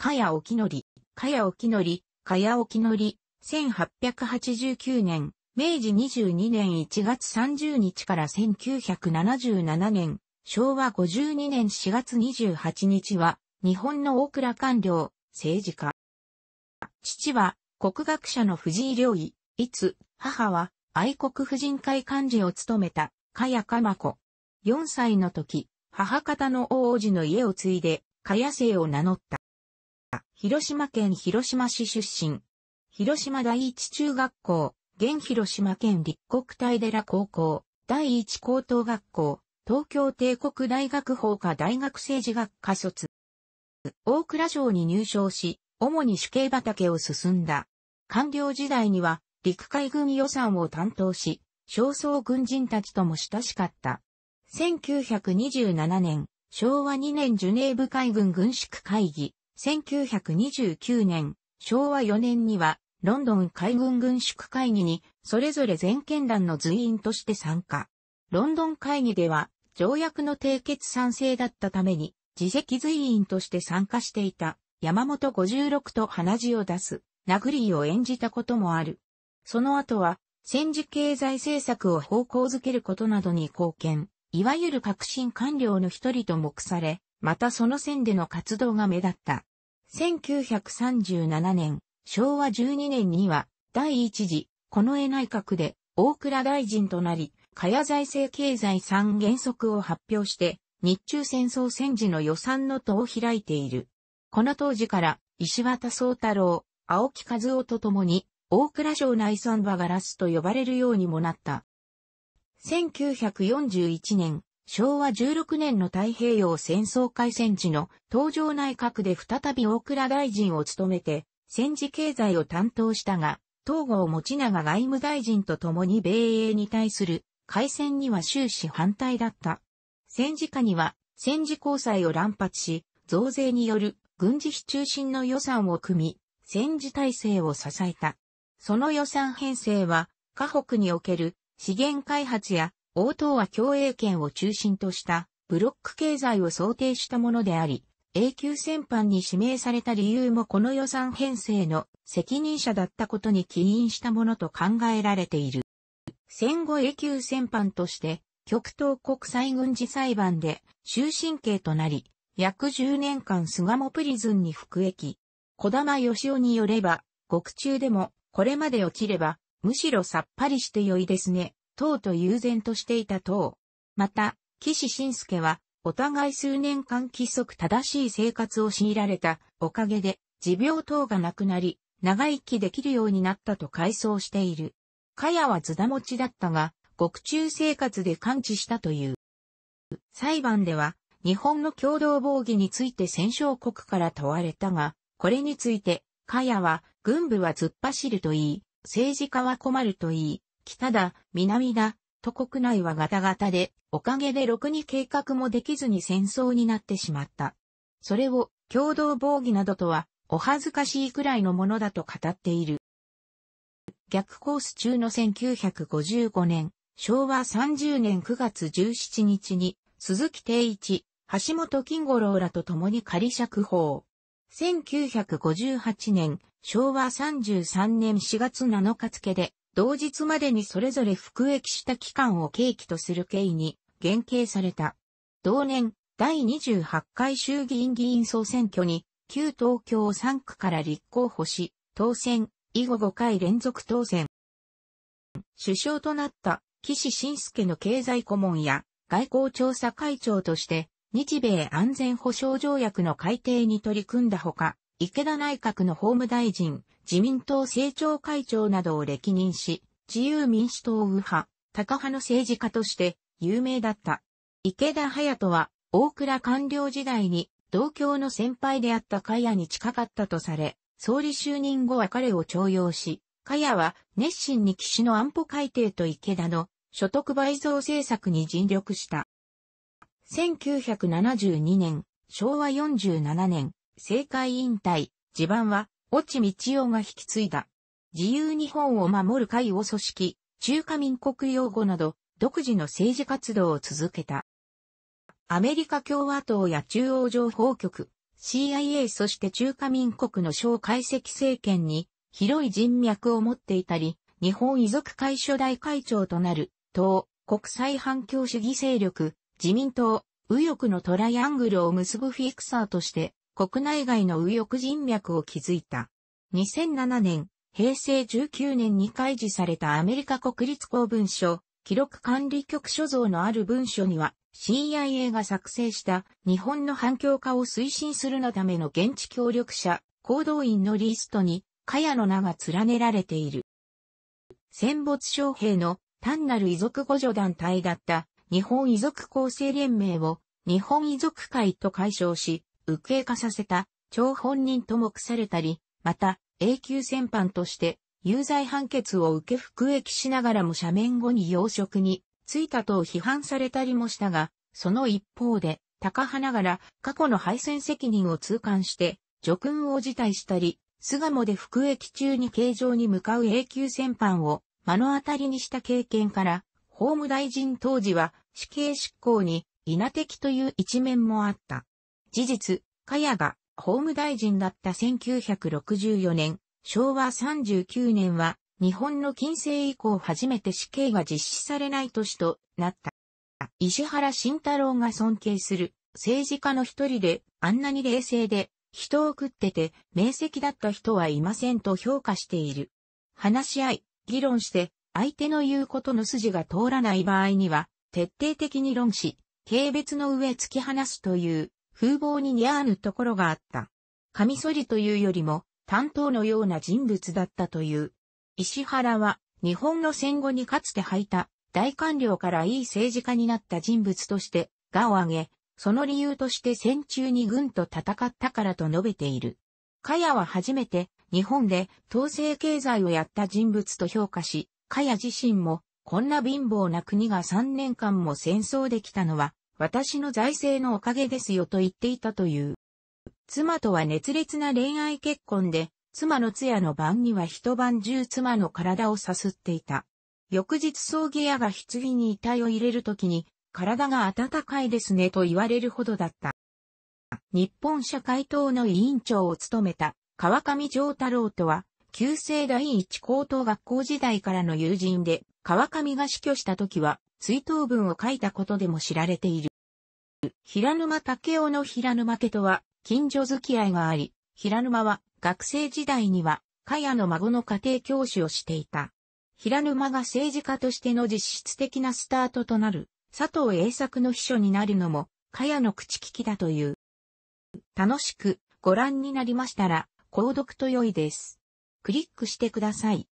かやおきのり、かやおきのり、かやおきのり、1889年、明治22年1月30日から1977年、昭和52年4月28日は、日本の大倉官僚、政治家。父は、国学者の藤井良医、いつ、母は、愛国婦人会幹事を務めた、かやかまこ。4歳の時、母方の王子の家を継いで、かや姓を名乗った。広島県広島市出身。広島第一中学校、現広島県立国体寺高校、第一高等学校、東京帝国大学法科大学政治学科卒。大倉省に入省し、主に主計畑を進んだ。官僚時代には、陸海軍予算を担当し、少層軍人たちとも親しかった。1927年、昭和2年ジュネーブ海軍軍縮会議、1929年、昭和4年には、ロンドン海軍軍縮会議に、それぞれ全権団の随員として参加。ロンドン会議では、条約の締結賛成だったために、自責随員として参加していた、山本56と鼻血を出す、ナりリーを演じたこともある。その後は、戦時経済政策を方向づけることなどに貢献、いわゆる革新官僚の一人と目され、またその線での活動が目立った。1937年、昭和12年には、第一次、近衛内閣で、大倉大臣となり、かや財政経済三原則を発表して、日中戦争戦時の予算の戸を開いている。この当時から、石渡宗太郎、青木和夫と共に、大倉省内産場ガラスと呼ばれるようにもなった。1941年、昭和16年の太平洋戦争開戦時の東条内閣で再び大倉大臣を務めて、戦時経済を担当したが、東郷持長外務大臣と共に米英に対する開戦には終始反対だった。戦時下には戦時交際を乱発し、増税による軍事費中心の予算を組み、戦時体制を支えた。その予算編成は、河北における資源開発や応答は共栄圏を中心としたブロック経済を想定したものであり、永久戦犯に指名された理由もこの予算編成の責任者だったことに起因したものと考えられている。戦後永久戦犯として、極東国際軍事裁判で終身刑となり、約10年間菅もプリズンに服役。小玉義夫によれば、獄中でも、これまで落ちれば、むしろさっぱりして良いですね、党と悠然としていた党。また、岸信介は、お互い数年間規則正しい生活を強いられたおかげで、持病等がなくなり、長生きできるようになったと回想している。かやはズダ持ちだったが、獄中生活で完治したという。裁判では、日本の共同防御について戦勝国から問われたが、これについて、かやは、軍部は突っ走るといい、政治家は困るといい、北だ、南だ、と国内はガタガタで、おかげでろくに計画もできずに戦争になってしまった。それを、共同防御などとは、お恥ずかしいくらいのものだと語っている。逆コース中の1955年、昭和30年9月17日に、鈴木定一、橋本金五郎らと共に仮釈放。1958年、昭和33年4月7日付で、同日までにそれぞれ服役した期間を契機とする経緯に減刑された。同年、第28回衆議院議員総選挙に、旧東京3区から立候補し、当選、以後5回連続当選。首相となった岸信介の経済顧問や外交調査会長として、日米安全保障条約の改定に取り組んだほか、池田内閣の法務大臣、自民党政調会長などを歴任し、自由民主党右派、高派の政治家として有名だった。池田隼人は、大倉官僚時代に同郷の先輩であった茅屋に近かったとされ、総理就任後は彼を徴用し、茅屋は熱心に岸の安保改定と池田の所得倍増政策に尽力した。1972年、昭和47年、政界引退、地盤は、落ち道夫が引き継いだ。自由日本を守る会を組織、中華民国擁護など、独自の政治活動を続けた。アメリカ共和党や中央情報局、CIA そして中華民国の小解析政権に広い人脈を持っていたり、日本遺族会初代会長となる、党、国際反共主義勢力、自民党、右翼のトライアングルを結ぶフィクサーとして国内外の右翼人脈を築いた。2007年、平成19年に開示されたアメリカ国立公文書、記録管理局所蔵のある文書には、CIA が作成した日本の反響化を推進するのための現地協力者、行動員のリストに、かやの名が連ねられている。戦没将兵の単なる遺族互助団体だった日本遺族構成連盟を日本遺族会と解消し、右傾化させた、張本人と目されたり、また、永久戦犯として、有罪判決を受け服役しながらも斜面後に要職についたと批判されたりもしたが、その一方で、高花柄、過去の敗戦責任を痛感して、叙勲を辞退したり、巣鴨で服役中に形状に向かう永久戦犯を目の当たりにした経験から、法務大臣当時は死刑執行に稲敵という一面もあった。事実、かやが法務大臣だった1964年、昭和39年は、日本の近世以降初めて死刑が実施されない年となった。石原慎太郎が尊敬する政治家の一人で、あんなに冷静で、人を食ってて、明晰だった人はいませんと評価している。話し合い、議論して、相手の言うことの筋が通らない場合には、徹底的に論し、軽蔑の上突き放すという風貌に似合わぬところがあった。カミソリというよりも担当のような人物だったという。石原は日本の戦後にかつて履いた大官僚からいい政治家になった人物として画を上げ、その理由として戦中に軍と戦ったからと述べている。カヤは初めて日本で統制経済をやった人物と評価し、カヤ自身もこんな貧乏な国が3年間も戦争できたのは私の財政のおかげですよと言っていたという。妻とは熱烈な恋愛結婚で、妻の通夜の晩には一晩中妻の体をさすっていた。翌日葬儀屋が棺に遺体を入れるときに、体が温かいですねと言われるほどだった。日本社会党の委員長を務めた川上丈太郎とは、旧制第一高等学校時代からの友人で、川上が死去した時は、追悼文を書いたことでも知られている。平沼武雄の平沼家とは近所付き合いがあり、平沼は学生時代には、かやの孫の家庭教師をしていた。平沼が政治家としての実質的なスタートとなる、佐藤栄作の秘書になるのも、かやの口利きだという。楽しくご覧になりましたら、購読と良いです。クリックしてください。